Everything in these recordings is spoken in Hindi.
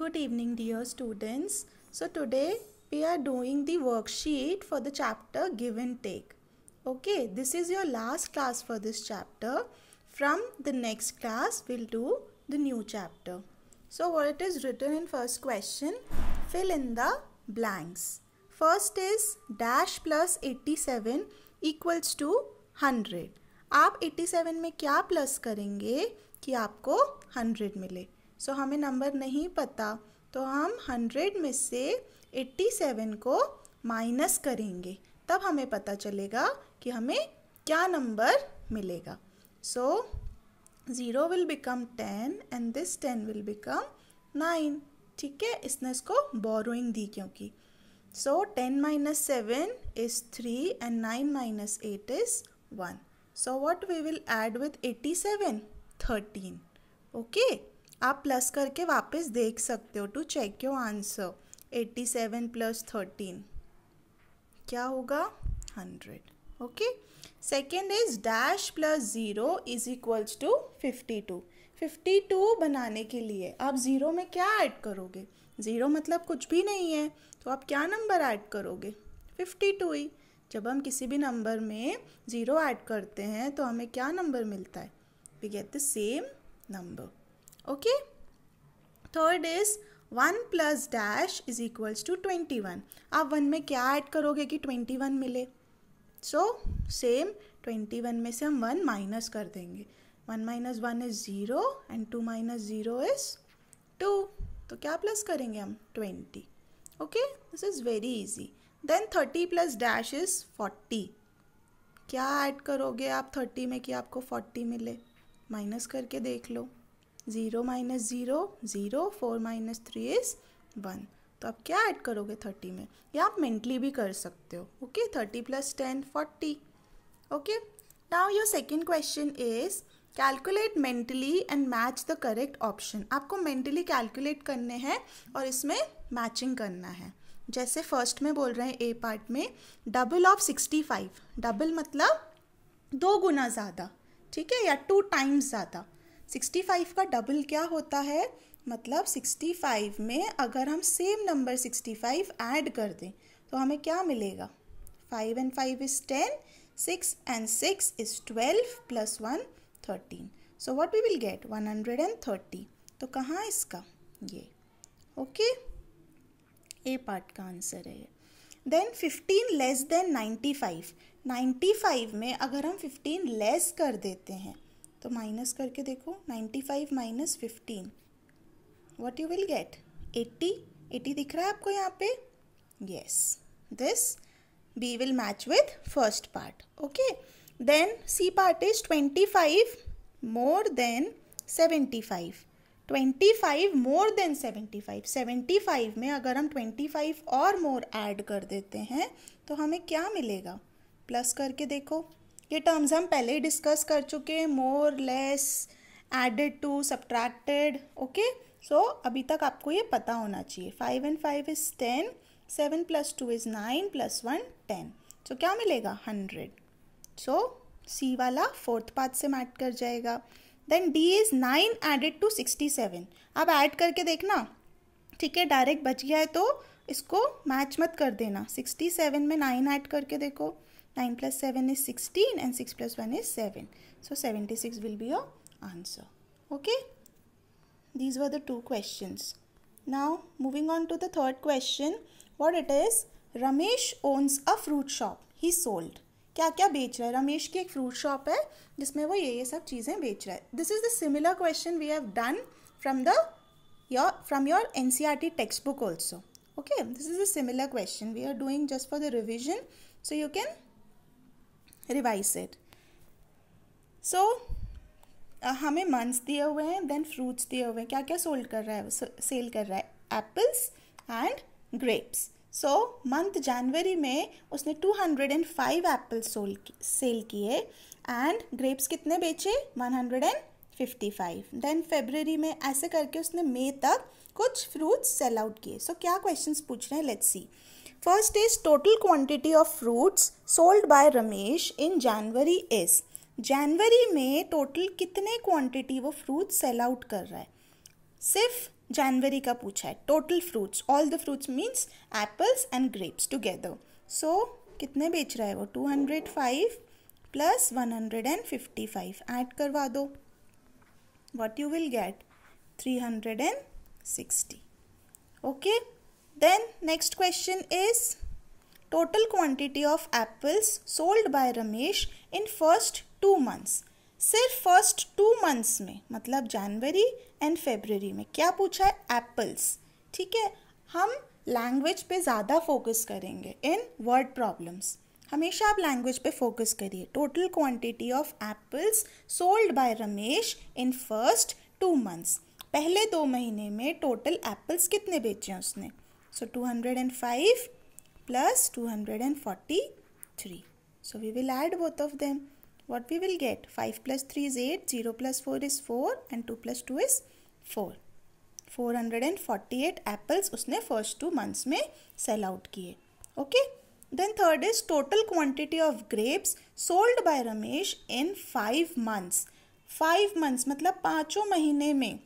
Good evening dear students. So today we are doing the worksheet for the chapter give and take. Okay, this is your last class for this chapter. From the next class we'll do the new chapter. So what it is written in first question, fill in the blanks. First is dash plus 87 equals to 100. आप 87 में क्या प्लस करेंगे कि आपको 100 मिले सो so, हमें नंबर नहीं पता तो हम हंड्रेड में से एट्टी सेवन को माइनस करेंगे तब हमें पता चलेगा कि हमें क्या नंबर मिलेगा so zero will become ten and this ten will become nine ठीक है इसने इसको बोरोइंग दी क्योंकि so ten minus seven is three and nine minus eight is one so what we will add with eighty seven thirteen okay आप प्लस करके वापस देख सकते हो to check your answer 87 plus thirteen क्या होगा 100 okay second is dash plus zero is equals to 52 two बनाने के लिए आप ज़ीरो में क्या ऐड करोगे ज़ीरो मतलब कुछ भी नहीं है तो आप क्या नंबर ऐड करोगे 52 ही जब हम किसी भी नंबर में ज़ीरो ऐड करते हैं तो हमें क्या नंबर मिलता है we get the same number okay third is one plus dash is equals to twenty one आप वन में क्या ऐड करोगे कि ट्वेंटी वन मिले सो सेम ट्वेंटी वन में से हम वन माइनस कर देंगे one minus one is zero and two minus zero is two तो क्या प्लस करेंगे हम twenty okay this is very easy then thirty plus dash is forty क्या ऐड करोगे आप थर्टी में कि आपको फोर्टी मिले माइनस करके देख लो zero minus zero zero four minus three is one तो आप क्या ऐड करोगे थर्टी में या आप मेंटली भी कर सकते हो okay thirty plus ten forty okay now your second question is calculate mentally and match the correct option आपको मेंटली कैलकुलेट करने हैं और इसमें मैचिंग करना है जैसे फर्स्ट में बोल रहे हैं ए पार्ट में double of sixty five double मतलब दो गुना ज़्यादा ठीक है या टू टाइम्स ज़्यादा 65 का डबल क्या होता है मतलब 65 में अगर हम सेम नंबर 65 ऐड कर दें तो हमें क्या मिलेगा 5 and 5 is 10, 6 and 6 is 12 plus one thirteen so what we will get 130 तो कहाँ इसका ये ओके ए पार्ट का आंसर है देन फिफ्टीन लेस देन 95 95 में अगर हम 15 लेस कर देते हैं तो माइनस करके देखो ninety five minus fifteen what you will get eighty eighty दिख रहा है आपको यहाँ पे yes this B will match with first part okay then C part is twenty five more than seventy five twenty five more than seventy five seventy five में अगर हम ट्वेंटी फाइव और मोर ऐड कर देते हैं तो हमें क्या मिलेगा प्लस करके देखो ये टर्म्स हम पहले ही डिस्कस कर चुके हैं more less added to subtracted okay so अभी तक आपको ये पता होना चाहिए five and five is ten seven plus two is nine plus one ten so क्या मिलेगा हंड्रेड सो सी वाला फोर्थ पार्ट से मैट कर जाएगा then D is nine added to sixty seven आप ऐड करके देखना ठीक है डायरेक्ट बच गया है तो इसको मैच मत कर देना सिक्सटी सेवन में नाइन ऐड करके देखो 9 plus 7 is 16 and 6 plus 1 is 7. So 76 will be your answer. Okay. These were the two questions. Now moving on to the third question. What it is? Ramesh owns a fruit shop. He sold. क्या क्या बेच रहा है रमेश की एक फ्रूट शॉप है जिसमें वो ये ये सब चीज़ें बेच रहा है this is the similar question we have done from the your from your NCERT textbook also okay this is a similar question we are doing just for the revision so you can revise it so हमें मंथ्स दिए हुए हैं देन फ्रूट्स दिए हुए हैं क्या क्या सोल्ड कर रहा है सेल कर रहा है apples and grapes so month जनवरी में उसने 205 एप्पल सोल्ड सेल किए एंड ग्रेप्स कितने बेचे 155 देन फेबररी में ऐसे करके उसने मई तक कुछ फ्रूट्स सेल आउट किए सो क्या क्वेश्चन पूछ रहे हैं let's see first is total quantity of fruits sold by Ramesh in January is जनवरी में टोटल कितने क्वांटिटी वो फ्रूट सेल आउट कर रहा है सिर्फ जनवरी का पूछा है total fruits all the fruits means apples and grapes together so कितने बेच रहा है वो two hundred five plus one hundred and fifty five add करवा दो what you will get three hundred and 60 okay then next question is total quantity of apples sold by Ramesh in first two months सिर्फ फर्स्ट टू मंथ्स में मतलब जनवरी एंड फेबररी में क्या पूछा है एप्पल्स ठीक है हम लैंग्वेज पे ज़्यादा फोकस करेंगे इन वर्ड प्रॉब्लम्स हमेशा आप लैंग्वेज पे फोकस करिए total quantity of apples sold by Ramesh in first two months पहले दो महीने में टोटल एप्पल्स कितने बेचे हैं उसने so two hundred and five plus two hundred and forty three so we will add both of them what we will get five plus three is eight zero plus four is four and two plus two is four four hundred and forty eight apples उसने फर्स्ट टू मंथ्स में सेल आउट किए okay then third is total quantity of grapes sold by Ramesh in five months five months मतलब पाँचों महीने में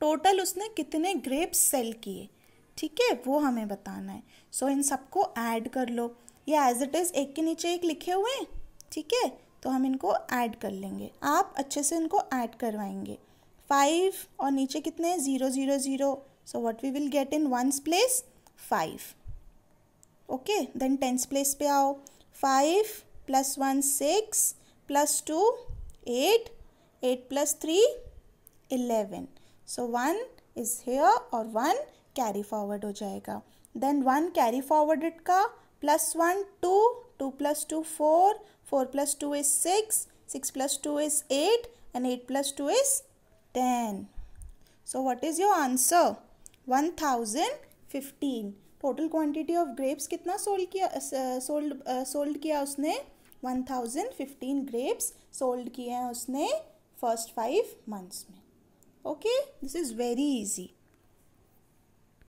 टोटल उसने कितने ग्रेप्स सेल किए ठीक है वो हमें बताना है सो so, इन सबको ऐड कर लो या एज इट इज़ एक के नीचे एक लिखे हुए हैं ठीक है तो हम इनको ऐड कर लेंगे आप अच्छे से इनको ऐड करवाएंगे फाइव और नीचे कितने हैं zero zero zero so what we will get in ones place five okay then tens place पे आओ five plus one six plus two eight eight plus three eleven so one is here और वन कैरी फॉरवर्ड हो जाएगा देन वन कैरी इट का plus one two two plus two four four plus two is six six plus two is eight and eight plus two is ten so what is your answer one thousand fifteen total quantity of grapes कितना सोल्ड किया सोल्ड सोल्ड किया उसने one thousand fifteen grapes sold किए हैं उसने फर्स्ट फाइव मंथ्स में okay this is very easy